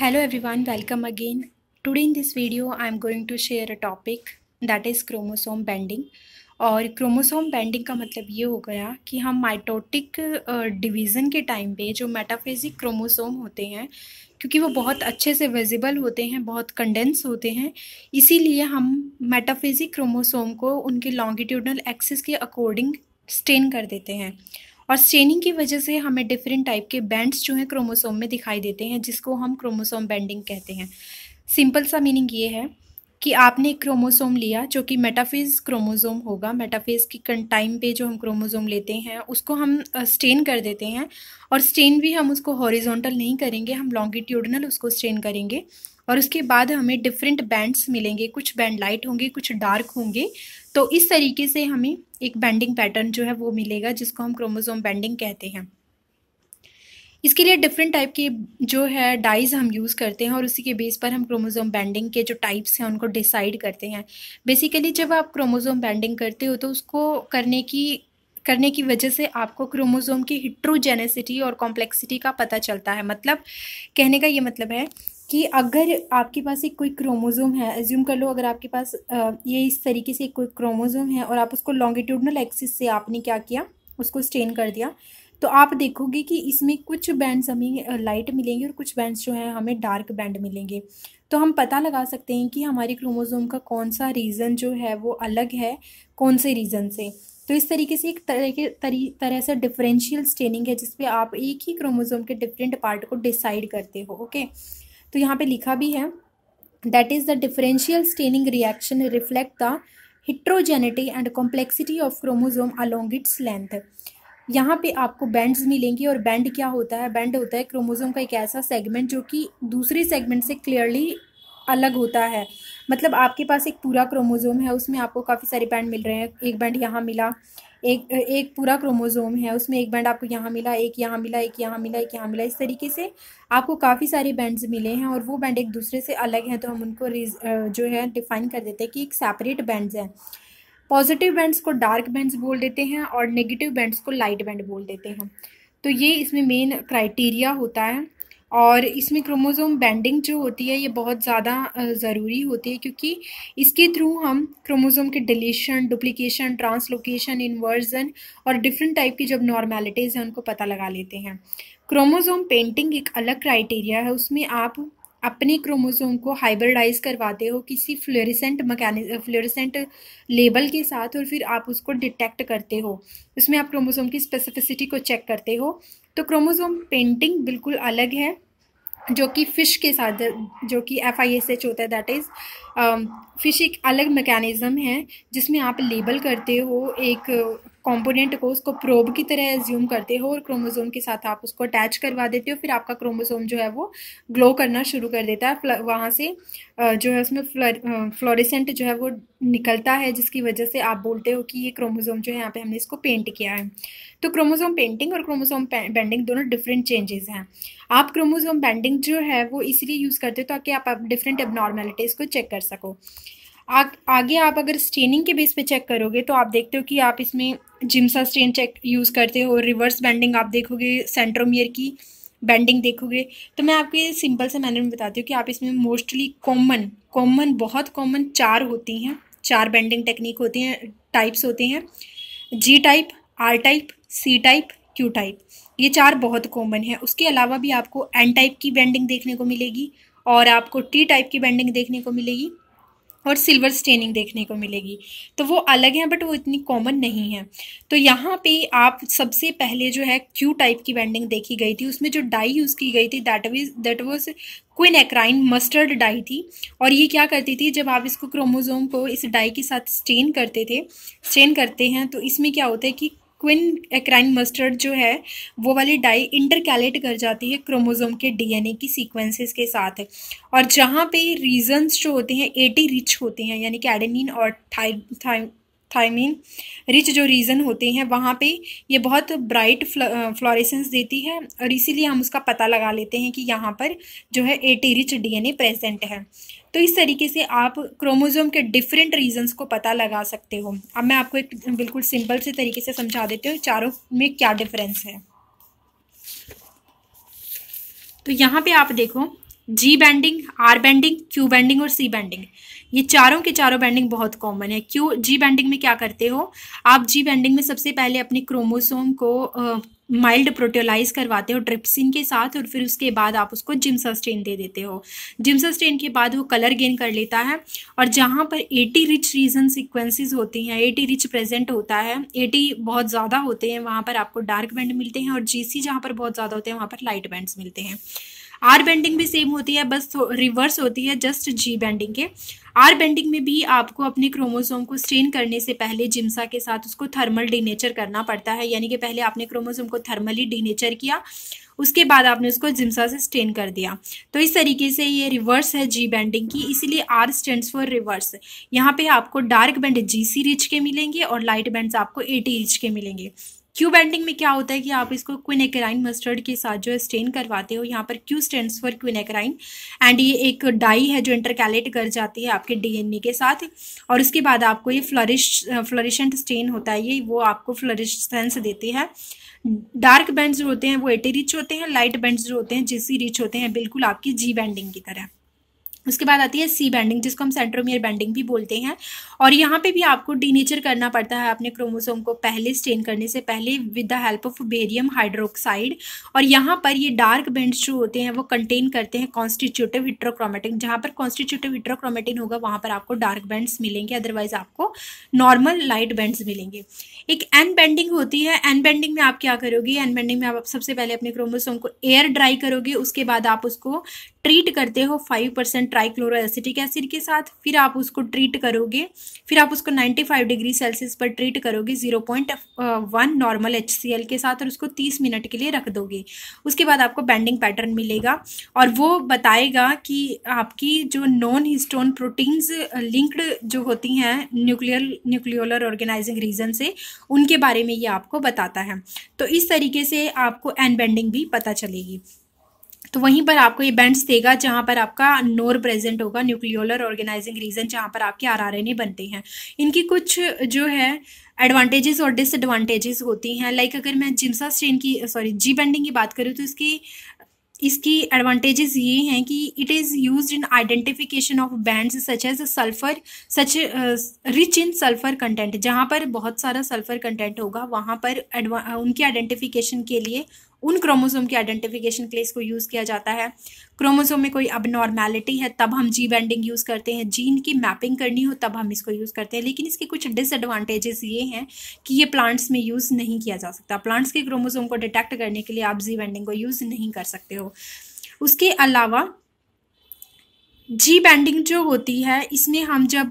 hello everyone welcome again today in this video i am going to share a topic that is chromosome bending और chromosome bending का मतलब ये हो गया कि हम माइटोटिक डिवीज़न के टाइम पे जो मेटाफेजिक क्रोमोसोम होते हैं क्योंकि वो बहुत अच्छे से विजिबल होते हैं बहुत कंडेंस होते हैं इसीलिए हम मेटाफेजिक क्रोमोसोम को उनके लॉन्गिट्यूडनल एक्सिस के अकॉर्डिंग स्टेन कर देते हैं और स्टेनिंग की वजह से हमें डिफरेंट टाइप के बैंड्स जो हैं क्रोमोसोम में दिखाई देते हैं जिसको हम क्रोमोसोम बैंडिंग कहते हैं सिंपल सा मीनिंग ये है कि आपने एक क्रोमोसोम लिया जो कि मेटाफेज क्रोमोसोम होगा मेटाफेज की टाइम पे जो हम क्रोमोसोम लेते हैं उसको हम स्टेन कर देते हैं और स्टेन भी हम उसको हॉरिजॉन्टल नहीं करेंगे हम लॉन्गिट्यूडनल उसको स्टेन करेंगे और उसके बाद हमें डिफरेंट बैंड्स मिलेंगे कुछ बैंड लाइट होंगे कुछ डार्क होंगे तो इस तरीके से हमें एक बैंडिंग पैटर्न जो है वो मिलेगा जिसको हम क्रोमोजोम बैंडिंग कहते हैं इसके लिए डिफरेंट टाइप के जो है डाइज हम यूज़ करते हैं और उसी के बेस पर हम क्रोमोजोम बैंडिंग के जो टाइप्स हैं उनको डिसाइड करते हैं बेसिकली जब आप क्रोमोजोम बैंडिंग करते हो तो उसको करने की करने की वजह से आपको क्रोमोजोम की हिट्रोजेनेसिटी और कॉम्प्लेक्सिटी का पता चलता है मतलब कहने का ये मतलब है कि अगर आपके पास एक कोई क्रोमोज़ोम है एज्यूम कर लो अगर आपके पास ये इस तरीके से कोई क्रोमोज़ोम है और आप उसको लॉन्गिट्यूडनल एक्सिस से आपने क्या किया उसको स्टेन कर दिया तो आप देखोगे कि इसमें कुछ बैंड्स हमें लाइट मिलेंगे और कुछ बैंड्स जो हैं हमें डार्क बैंड मिलेंगे तो हम पता लगा सकते हैं कि हमारे क्रोमोज़ोम का कौन सा रीज़न जो है वो अलग है कौन से रीज़न से तो इस तरीके से एक तरह के तरी तरह से डिफरेंशियल स्टेनिंग है जिसपे आप एक ही क्रोमोज़ोम के डिफरेंट पार्ट को डिसाइड करते हो ओके okay? तो यहाँ पे लिखा भी है that is the differential staining reaction reflect the heterogeneity and complexity of chromosome along its length यहाँ पे आपको बैंड्स मिलेंगे और बैंड क्या होता है बैंड होता है क्रोमोजोम का एक ऐसा सेगमेंट जो कि दूसरे सेगमेंट से क्लियरली अलग होता है मतलब आपके पास एक पूरा क्रोमोज़ोम है उसमें आपको काफ़ी सारे बैंड मिल रहे हैं एक बैंड यहाँ मिला एक एक पूरा क्रोमोज़ोम है उसमें एक बैंड आपको यहाँ मिला एक यहाँ मिला एक यहाँ मिला एक यहाँ मिला इस तरीके से आपको काफ़ी सारे बैंड्स मिले हैं और वो बैंड एक दूसरे से अलग हैं तो हम उनको जो है डिफ़ाइन कर देते हैं कि एक सेपरेट बैंड्स हैं पॉजिटिव बैंड्स को डार्क बैंड्स बोल देते हैं और नेगेटिव बैंड्स को लाइट बैंड बोल देते हैं तो ये इसमें मेन क्राइटेरिया होता है और इसमें क्रोमोज़ोम बैंडिंग जो होती है ये बहुत ज़्यादा ज़रूरी होती है क्योंकि इसके थ्रू हम क्रोमोज़ोम के डिलीशन डुप्लीकेशन ट्रांसलोकेशन इन्वर्जन और डिफरेंट टाइप की जब नॉर्मेलिटीज़ हैं उनको पता लगा लेते हैं क्रोमोज़ोम पेंटिंग एक अलग क्राइटेरिया है उसमें आप अपने क्रोमोसोम को हाइब्रिडाइज करवाते हो किसी फ्लोरिसेंट मकैनि फ्लोरिसेंट लेबल के साथ और फिर आप उसको डिटेक्ट करते हो उसमें आप क्रोमोसोम की स्पेसिफिसिटी को चेक करते हो तो क्रोमोसोम पेंटिंग बिल्कुल अलग है जो कि फ़िश के साथ जो कि एफ आई एस एच होता है दैट इज़ फ़िश एक अलग मैकेनिज़म है जिसमें आप लेबल करते हो एक कंपोनेंट को उसको प्रोब की तरह एज्यूम करते हो और क्रोमोसोम के साथ आप उसको अटैच करवा देते हो फिर आपका क्रोमोसोम जो है वो ग्लो करना शुरू कर देता है वहाँ से जो है उसमें फ्लोरिसेंट जो है वो निकलता है जिसकी वजह से आप बोलते हो कि ये क्रोमोसोम जो है यहाँ पे हमने इसको पेंट किया है तो क्रोमोसोम पेंटिंग और क्रोमोसोम बेंडिंग दोनों डिफरेंट चेंजेस हैं आप क्रोमोसोम बेंडिंग जो है वो इसलिए यूज़ करते हो ताकि आप डिफरेंट एबनॉर्मेलिटीज़ को चेक कर सको आ, आगे आप अगर स्टेनिंग के बेस पे चेक करोगे तो आप देखते हो कि आप इसमें जिम्सा स्टेन चेक यूज़ करते हो रिवर्स बैंडिंग आप देखोगे सेंट्रोमियर की बैंडिंग देखोगे तो मैं आपको ये सिंपल से मैनर में बताती हूँ कि आप इसमें मोस्टली कॉमन कॉमन बहुत कॉमन चार होती हैं चार बैंडिंग टेक्निक होती हैं टाइप्स होते हैं G type R type C type Q type ये चार बहुत कॉमन है उसके अलावा भी आपको एन टाइप की बैंडिंग देखने को मिलेगी और आपको टी टाइप की बैंडिंग देखने को मिलेगी और सिल्वर स्टेनिंग देखने को मिलेगी तो वो अलग हैं बट वो इतनी कॉमन नहीं है तो यहाँ पे आप सबसे पहले जो है क्यू टाइप की बैंडिंग देखी गई थी उसमें जो डाई यूज़ की गई थी that was that was quinacrine mustard dye थी और ये क्या करती थी जब आप इसको क्रोमोजोम को इस डाई के साथ स्टेन करते थे स्टेन करते हैं तो इसमें क्या होता है कि क्विन एक्राइन मस्टर्ड जो है वो वाली डाई इंटरकैलेट कर जाती है क्रोमोजोम के डीएनए की सीक्वेंसेस के साथ है और जहाँ पे रीजन्स जो होते हैं एटी रिच होते हैं यानी कि एडेनिन और थाइमिन रिच जो रीजन होते हैं वहाँ पे ये बहुत ब्राइट फ्लोरेसेंस देती है और इसीलिए हम उसका पता लगा लेते हैं कि यहाँ पर जो है एटी रिच डीएनए प्रेजेंट है तो इस तरीके से आप क्रोमोजोम के डिफरेंट रीजन्स को पता लगा सकते हो अब मैं आपको एक बिल्कुल सिंपल से तरीके से समझा देती हूँ चारों में क्या डिफरेंस है तो यहाँ पे आप देखो G banding R banding Q banding और सी बैंडिंग ये चारों के चारों बैंडिंग बहुत कॉमन है क्यों जी बैंडिंग में क्या करते हो आप जी बैंडिंग में सबसे पहले अपने क्रोमोसोम को माइल्ड प्रोटोलाइज करवाते हो ड्रिप्सिन के साथ और फिर उसके बाद आप उसको जिम्सा स्टेन दे देते हो जिम्सा स्टेन के बाद वो कलर गेन कर लेता है और जहाँ पर एटी रिच रीजन सिक्वेंसिस होती हैं एटी रिच प्रेजेंट होता है एटी बहुत ज़्यादा होते हैं वहाँ पर आपको डार्क बैंड मिलते हैं और जी सी जहाँ पर बहुत ज़्यादा होते हैं वहाँ पर लाइट बैंड्स मिलते हैं आर बेंडिंग भी सेम होती है बस रिवर्स होती है जस्ट जी बेंडिंग के आर बेंडिंग में भी आपको अपने क्रोमोसोम को स्ट्रेन करने से पहले जिम्सा के साथ उसको थर्मल डिनेचर करना पड़ता है यानी कि पहले आपने क्रोमोसोम को थर्मली डिनेचर किया उसके बाद आपने उसको जिम्सा से स्टेन कर दिया तो इस तरीके से ये रिवर्स है जी बैंडिंग की इसीलिए आर स्टैंड फॉर रिवर्स यहाँ पे आपको dark band G C rich के मिलेंगे और लाइट बैंड आपको ए टी रिच के मिलेंगे क्यू बैंडिंग में क्या होता है कि आप इसको क्विनेकराइन मस्टर्ड के साथ जो है स्टेन करवाते हो यहाँ पर Q stand for quinacrine and ये एक डाई है जो इंटरकैलेट कर जाती है आपके डीएनए के साथ और उसके बाद आपको ये फ्लरिश फ्लरिशेंट स्टेन होता है ये वो आपको फ्लरिशेंस देती है डार्क बैंड जो होते हैं वो एटी रिच होते हैं लाइट बैंड जो होते हैं जिसी रिच होते हैं बिल्कुल आपकी जी बैंडिंग की तरह उसके बाद आती है सी बैंडिंग जिसको हम सेंट्रोमियर बैंडिंग भी बोलते हैं और यहाँ पे भी आपको डीनेचर करना पड़ता है अपने क्रोमोसोम को पहले स्टेन करने से पहले with the help of barium hydroxide और यहाँ पर ये डार्क बैंड्स जो होते हैं वो कंटेन करते हैं कॉन्स्टिट्यूटिव हिट्रोक्रोमेटिन जहाँ पर कॉन्स्टिट्यूटिव हिट्रोक्रोमेटिन होगा वहाँ पर आपको डार्क बैंड्स मिलेंगे अदरवाइज आपको नॉर्मल लाइट बैंड्स मिलेंगे एक एन बैंडिंग होती है एन बैंडिंग में आप क्या करोगे एन बैंडिंग में आप सबसे पहले अपने क्रोमोसोम को एयर ड्राई करोगे उसके बाद आप उसको ट्रीट करते हो फाइव परसेंट ट्राइक्लोरोसिटिक एसिड के साथ फिर आप उसको ट्रीट करोगे फिर आप उसको नाइन्टी फाइव डिग्री सेल्सियस पर ट्रीट करोगे zero point one normal H C L के साथ और उसको तीस मिनट के लिए रख दोगे उसके बाद आपको बैंडिंग पैटर्न मिलेगा और वो बताएगा कि आपकी जो नॉन हिस्टोन प्रोटीन्स लिंक्ड जो होती हैं न्यूक्लियर न्यूक्लियोलर ऑर्गेनाइजिंग रीजन से उनके बारे में ये आपको बताता है तो इस तरीके से आपको एन बैंडिंग भी पता चलेगी तो वहीं पर आपको ये बैंड्स देगा जहाँ पर आपका नोर प्रेजेंट होगा न्यूक्लियोलर ऑर्गेनाइजिंग रीजन जहाँ पर आपके आर आर बनते हैं इनकी कुछ जो है एडवांटेजेस और डिसएडवांटेजेस होती हैं लाइक अगर मैं जिम्सा स्ट्रेन की सॉरी जी बैंडिंग की बात करूँ तो इसकी इसकी एडवांटेजेस ये हैं कि it is use in identification of bands such as sulphur such rich in sulphur content जहाँ पर बहुत सारा सल्फर कंटेंट होगा वहाँ पर उनकी आइडेंटिफिकेशन के लिए उन क्रोमोसोम की आइडेंटिफिकेशन के लिए इसको यूज़ किया जाता है क्रोमोसोम में कोई अब नॉर्मैलिटी है तब हम जी बैंडिंग यूज़ करते हैं जीन की मैपिंग करनी हो तब हम इसको यूज़ करते हैं लेकिन इसके कुछ डिसएडवांटेजेस ये हैं कि ये प्लांट्स में यूज़ नहीं किया जा सकता प्लांट्स के क्रोमोसोम को डिटेक्ट करने के लिए आप जी बैंडिंग को यूज़ नहीं कर सकते हो उसके अलावा जी बैंडिंग जो होती है इसमें हम जब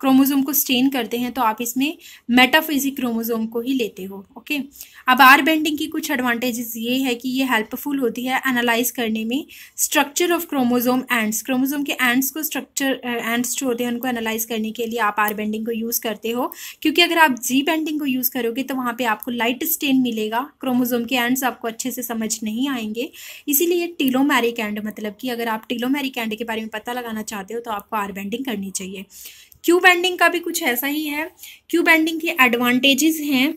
क्रोमोजोम को स्टेन करते हैं तो आप इसमें मेटाफिजिक क्रोमोजोम को ही लेते हो ओके अब आर बेंडिंग की कुछ एडवांटेजेस ये है कि ये हेल्पफुल होती है एनालाइज करने में structure of chromosome ends chromosome के एंड्स को स्ट्रक्चर एंड्स uh, जो होते हैं उनको एनालाइज करने के लिए आप आर बेंडिंग को यूज़ करते हो क्योंकि अगर आप जी बेंडिंग को यूज़ करोगे तो वहाँ पर आपको लाइट स्टेन मिलेगा क्रोमोजोम के एंड्स आपको अच्छे से समझ नहीं आएंगे इसीलिए टीलोमेरिक एंड मतलब कि अगर आप टीलोमेरिक एंड के बारे में पता लगाना चाहते हो तो आपको आर बेंडिंग करनी चाहिए क्यू बैंडिंग का भी कुछ ऐसा ही है क्यू बैंडिंग के एडवांटेजेस हैं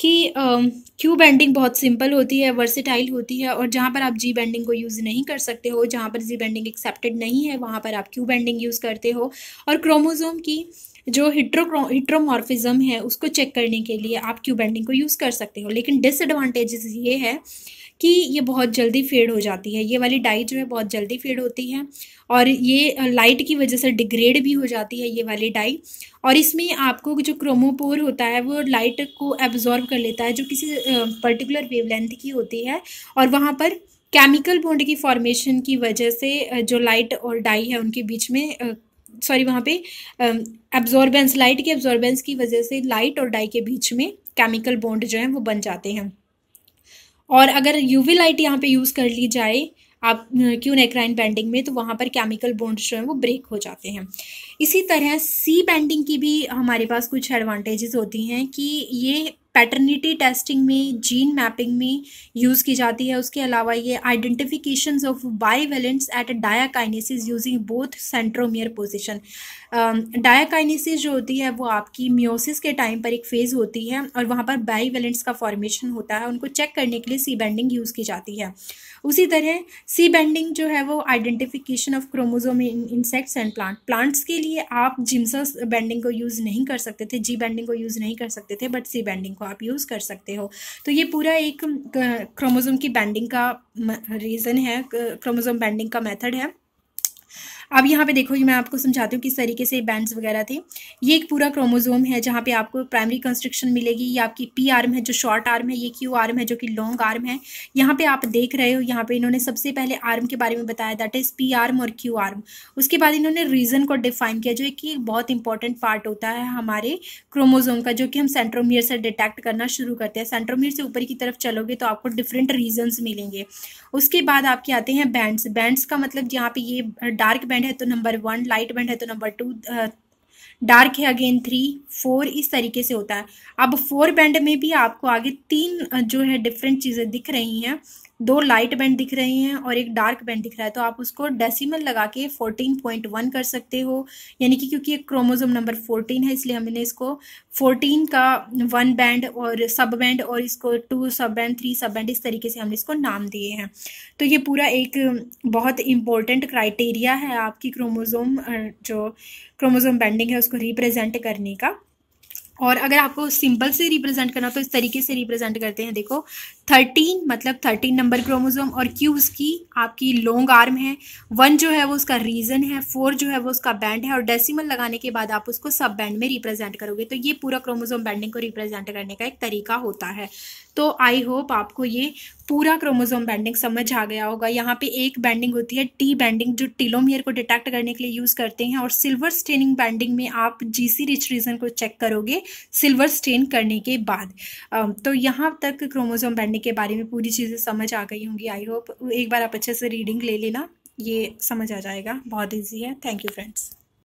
कि uh, बैंडिंग बहुत सिंपल होती है वर्सेटाइल होती है और जहाँ पर आप जी बैंडिंग को यूज़ नहीं कर सकते हो जहाँ पर जी बैंडिंग एक्सेप्टेड नहीं है वहाँ पर आप क्यू बैंडिंग यूज़ करते हो और क्रोमोजोम की जो हिट्रो हिट्रोमॉर्फिज़म है उसको चेक करने के लिए आप क्यू बैंडिंग को यूज़ कर सकते हो लेकिन डिसएडवांटेजेस ये है कि ये बहुत जल्दी फेड हो जाती है ये वाली डाई जो है बहुत जल्दी फेड होती है और ये लाइट की वजह से डिग्रेड भी हो जाती है ये वाली डाई और इसमें आपको जो क्रोमोपोर होता है वो लाइट को एब्जॉर्व कर लेता है जो किसी पर्टिकुलर वेवलेंथ की होती है और वहाँ पर केमिकल बॉन्ड की फॉर्मेशन की वजह से जो लाइट और डाई है उनके बीच में सॉरी वहाँ पे एब्जॉर्बेंस लाइट के एब्जॉर्बेंस की वजह से लाइट और डाई के बीच में केमिकल बॉन्ड जो है वो बन जाते हैं और अगर यूवी लाइट यहाँ पे यूज़ कर ली जाए आप क्यू नेक्राइन बैंडिंग में तो वहाँ पर केमिकल बॉन्ड्स जो हैं वो ब्रेक हो जाते हैं इसी तरह सी बैंडिंग की भी हमारे पास कुछ एडवांटेजेस होती हैं कि ये पैटर्निटी टेस्टिंग में जीन मैपिंग में यूज़ की जाती है उसके अलावा ये identification of bivalents at diakinesis using both centromere position diakinesis जो होती है वो आपकी म्योसिस के टाइम पर एक फेज़ होती है और वहाँ पर बाई वेलेंट्स का फॉर्मेशन होता है उनको चेक करने के लिए सी बैंडिंग यूज़ की जाती है उसी तरह सी बैंडिंग जो है वो identification of chromosome in insects and plant plants के लिए आप जिम्सस बैंडिंग को यूज़ नहीं कर सकते थे जी बैंडिंग को यूज़ नहीं कर सकते थे बट सी बैंडिंग को आप यूज़ कर सकते हो तो ये पूरा एक क्रोमोज़ोम की बैंडिंग का रीज़न है क्रोमोज़ोम बैंडिंग का मेथड है अब यहाँ पे देखो ये मैं आपको समझाती हूँ किस तरीके से बैंड्स वगैरह थे ये एक पूरा क्रोमोजोम है जहाँ पे आपको प्राइमरी कंस्ट्रक्शन मिलेगी ये आपकी पी आर्म है जो शॉर्ट आर्म है ये क्यू आर्म है जो कि लॉन्ग आर्म है यहाँ पे आप देख रहे हो यहाँ पे इन्होंने सबसे पहले आर्म के बारे में बताया दैट इज़ पी आर्म और क्यू आर्म उसके बाद इन्होंने रीजन को डिफाइन किया जो कि एक बहुत इंपॉर्टेंट पार्ट होता है हमारे क्रोमोजोम का जो कि हम सेंट्रोमियर से डिटेक्ट करना शुरू करते हैं सेंट्रोमियर से ऊपर की तरफ चलोगे तो आपको डिफरेंट रीजन मिलेंगे उसके बाद आपके आते हैं बैंड्स बैंड्स का मतलब यहाँ पे ये डार्क बैंड बैंड है तो नंबर वन लाइट बैंड है तो नंबर टू डार्क है अगेन थ्री फोर इस तरीके से होता है अब फोर बैंड में भी आपको आगे तीन uh, जो है डिफरेंट चीज़ें दिख रही हैं दो लाइट बैंड दिख रहे हैं और एक डार्क बैंड दिख रहा है तो आप उसको डेसिमल लगा के फोर्टीन पॉइंट वन कर सकते हो यानी कि क्योंकि एक क्रोमोजोम नंबर फोर्टीन है इसलिए हमने इसको फोर्टीन का वन बैंड और सब बैंड और इसको टू सब बैंड थ्री सब बैंड इस तरीके से हमने इसको नाम दिए हैं तो ये पूरा एक बहुत इम्पोर्टेंट क्राइटेरिया है आपकी क्रोमोजोम जो क्रोमोजोम बैंडिंग है उसको रिप्रेजेंट करने का और अगर आपको सिंपल से रिप्रेजेंट करना तो इस तरीके से रिप्रेजेंट करते हैं देखो थर्टीन मतलब थर्टीन नंबर क्रोमोजोम और क्यू उसकी आपकी लॉन्ग आर्म है वन जो है वो उसका रीजन है फोर जो है वो उसका बैंड है और डेसिमल लगाने के बाद आप उसको सब बैंड में रिप्रेजेंट करोगे तो ये पूरा क्रोमोजोम बैंडिंग को रिप्रेजेंट करने का एक तरीका होता है तो आई होप आपको ये पूरा क्रोमोजोम बैंडिंग समझ आ गया होगा यहाँ पे एक बैंडिंग होती है टी बैंडिंग जो टिलोमियर को डिटेक्ट करने के लिए यूज़ करते हैं और सिल्वर स्टेनिंग बैंडिंग में आप जीसी रिच रीजन को चेक करोगे सिल्वर स्टेन करने के बाद तो यहाँ तक क्रोमोजोम बैंडिंग के बारे में पूरी चीज़ें समझ आ गई होंगी आई होप एक बार आप अच्छे से रीडिंग ले लेना ये समझ आ जाएगा बहुत ईजी है थैंक यू फ्रेंड्स